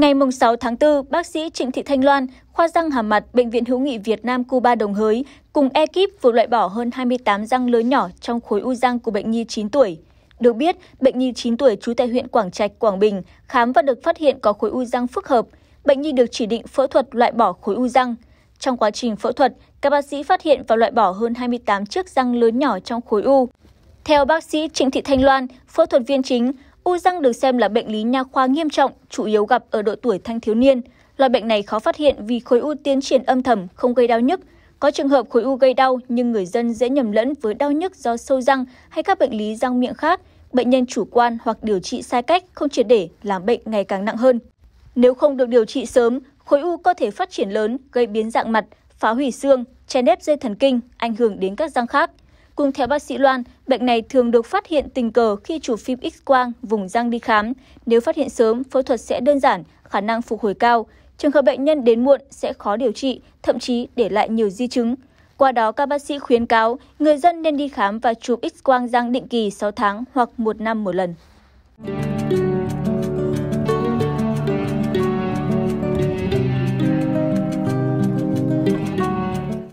Ngày 6 tháng 4, bác sĩ Trịnh Thị Thanh Loan, khoa răng hàm mặt Bệnh viện Hữu nghị Việt Nam Cuba Đồng Hới, cùng ekip vừa loại bỏ hơn 28 răng lớn nhỏ trong khối u răng của bệnh nhi 9 tuổi. Được biết, bệnh nhi 9 tuổi trú tại huyện Quảng Trạch, Quảng Bình, khám và được phát hiện có khối u răng phức hợp. Bệnh nhi được chỉ định phẫu thuật loại bỏ khối u răng. Trong quá trình phẫu thuật, các bác sĩ phát hiện và loại bỏ hơn 28 chiếc răng lớn nhỏ trong khối u. Theo bác sĩ Trịnh Thị Thanh Loan, phẫu thuật viên chính, U răng được xem là bệnh lý nha khoa nghiêm trọng, chủ yếu gặp ở độ tuổi thanh thiếu niên. Loại bệnh này khó phát hiện vì khối u tiến triển âm thầm, không gây đau nhức. Có trường hợp khối u gây đau nhưng người dân dễ nhầm lẫn với đau nhức do sâu răng hay các bệnh lý răng miệng khác. Bệnh nhân chủ quan hoặc điều trị sai cách không triệt để làm bệnh ngày càng nặng hơn. Nếu không được điều trị sớm, khối u có thể phát triển lớn, gây biến dạng mặt, phá hủy xương, chèn ép dây thần kinh, ảnh hưởng đến các răng khác. Cùng theo bác sĩ Loan, bệnh này thường được phát hiện tình cờ khi chụp phim X-quang vùng răng đi khám. Nếu phát hiện sớm, phẫu thuật sẽ đơn giản, khả năng phục hồi cao. Trường hợp bệnh nhân đến muộn sẽ khó điều trị, thậm chí để lại nhiều di chứng. Qua đó, các bác sĩ khuyến cáo người dân nên đi khám và chụp X-quang răng định kỳ 6 tháng hoặc 1 năm một lần.